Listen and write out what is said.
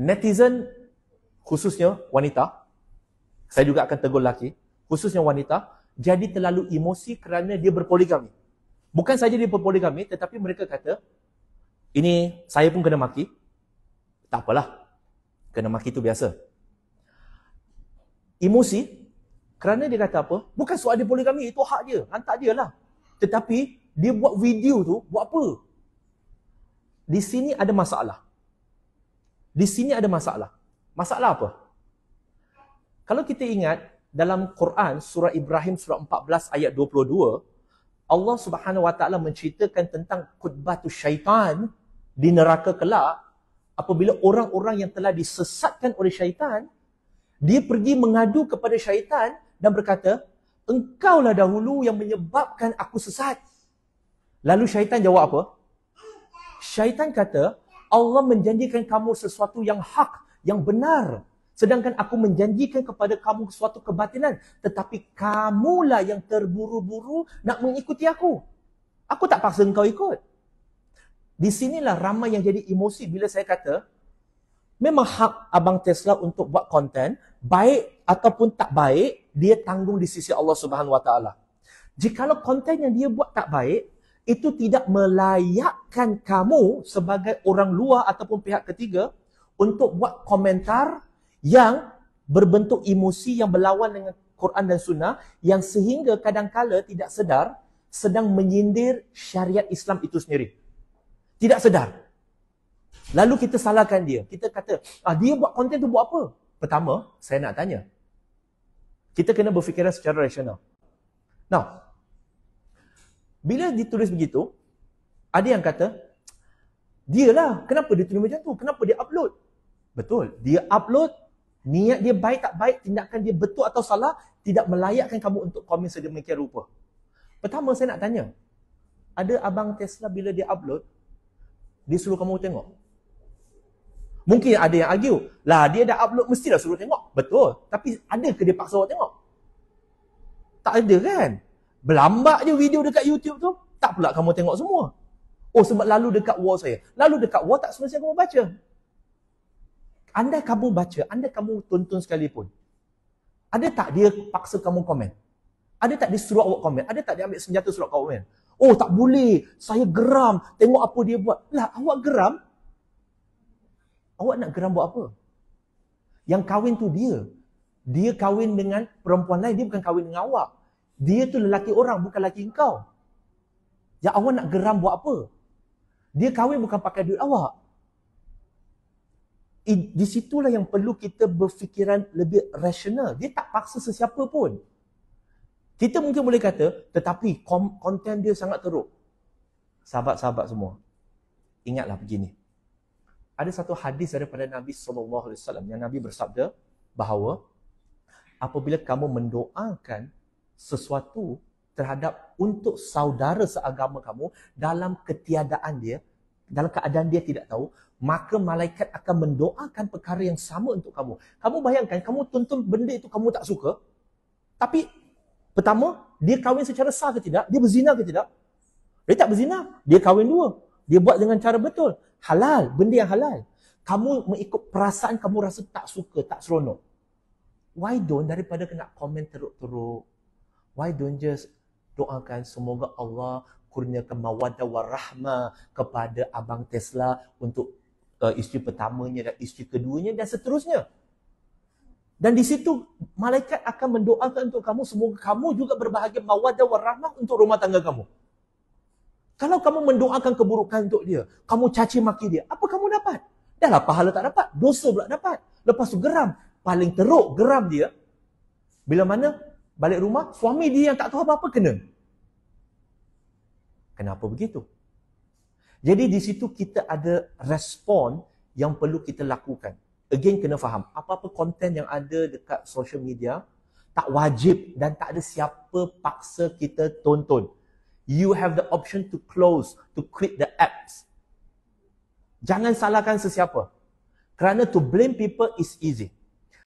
netizen khususnya wanita saya juga akan tegur lelaki khususnya wanita jadi terlalu emosi kerana dia berpoligami bukan saja dia berpoligami tetapi mereka kata ini saya pun kena maki tak apalah kena maki itu biasa emosi kerana dia kata apa bukan soal dia poligami itu hak dia hantar dia lah tetapi dia buat video tu buat apa di sini ada masalah di sini ada masalah. Masalah apa? Kalau kita ingat dalam Quran surah Ibrahim surah 14 ayat 22, Allah Subhanahu Wa Taala menceritakan tentang kutbatu syaitan di neraka kelak apabila orang-orang yang telah disesatkan oleh syaitan dia pergi mengadu kepada syaitan dan berkata, engkaulah dahulu yang menyebabkan aku sesat. Lalu syaitan jawab apa? Syaitan kata, Allah menjanjikan kamu sesuatu yang hak, yang benar. Sedangkan aku menjanjikan kepada kamu sesuatu kebatinan. Tetapi kamulah yang terburu-buru nak mengikuti aku. Aku tak paksa engkau ikut. Di sinilah ramai yang jadi emosi bila saya kata, memang hak Abang Tesla untuk buat konten, baik ataupun tak baik, dia tanggung di sisi Allah Subhanahu SWT. Jikalau konten yang dia buat tak baik, itu tidak melayakkan kamu sebagai orang luar ataupun pihak ketiga untuk buat komentar yang berbentuk emosi yang berlawan dengan Quran dan Sunnah yang sehingga kadangkala tidak sedar sedang menyindir syariat Islam itu sendiri. Tidak sedar. Lalu kita salahkan dia. Kita kata, ah, dia buat konten tu buat apa? Pertama, saya nak tanya. Kita kena berfikiran secara rasional. Now, bila ditulis begitu, ada yang kata, dia lah kenapa dia tulis macam tu? Kenapa dia upload? Betul, dia upload, niat dia baik tak baik, tindakan dia betul atau salah, tidak melayakkan kamu untuk komen sedemikian rupa. Pertama saya nak tanya, ada abang Tesla bila dia upload, dia suruh kamu tengok? Mungkin ada yang argue, lah dia dah upload mestilah suruh tengok. Betul, tapi ada ke dia paksa awak tengok? Tak ada kan? Berlambak je video dekat YouTube tu, tak pula kamu tengok semua. Oh sebab lalu dekat wall saya. Lalu dekat wall tak selesai kamu baca. Anda kamu baca, anda kamu tonton sekalipun. Ada tak dia paksa kamu komen? Ada tak dia suruh awak komen? Ada tak dia ambil senjata suruh kamu komen? Oh tak boleh, saya geram. Tengok apa dia buat. Lah awak geram? Awak nak geram buat apa? Yang kahwin tu dia. Dia kahwin dengan perempuan lain, dia bukan kahwin dengan awak. Dia tu lelaki orang, bukan lelaki engkau. Yang awak nak geram buat apa? Dia kahwin bukan pakai duit awak. Di situlah yang perlu kita berfikiran lebih rasional. Dia tak paksa sesiapa pun. Kita mungkin boleh kata, tetapi konten dia sangat teruk. Sahabat-sahabat semua, ingatlah begini. Ada satu hadis daripada Nabi SAW yang Nabi bersabda bahawa apabila kamu mendoakan sesuatu terhadap untuk saudara seagama kamu dalam ketiadaan dia, dalam keadaan dia tidak tahu, maka malaikat akan mendoakan perkara yang sama untuk kamu. Kamu bayangkan, kamu tuntun benda itu kamu tak suka, tapi pertama, dia kahwin secara sah ke tidak? Dia berzina ke tidak? Dia tak berzina, dia kahwin dua. Dia buat dengan cara betul. Halal, benda yang halal. Kamu mengikut perasaan kamu rasa tak suka, tak seronok. Why don't daripada kena komen teruk-teruk, Why don't just doakan semoga Allah kurniakan mawadah warahmah kepada abang Tesla untuk uh, isteri pertamanya dan isteri keduanya dan seterusnya. Dan di situ malaikat akan mendoakan untuk kamu semoga kamu juga berbahagia mawadah warahmah untuk rumah tangga kamu. Kalau kamu mendoakan keburukan untuk dia, kamu caci maki dia, apa kamu dapat? Dahlah pahala tak dapat, dosa pula dapat. Lepas tu geram, paling teruk geram dia. Bila mana balik rumah, suami dia yang tak tahu apa-apa kena. Kenapa begitu? Jadi di situ kita ada respon yang perlu kita lakukan. Again, kena faham. Apa-apa konten yang ada dekat social media, tak wajib dan tak ada siapa paksa kita tonton. You have the option to close, to quit the apps. Jangan salahkan sesiapa. Kerana to blame people is easy.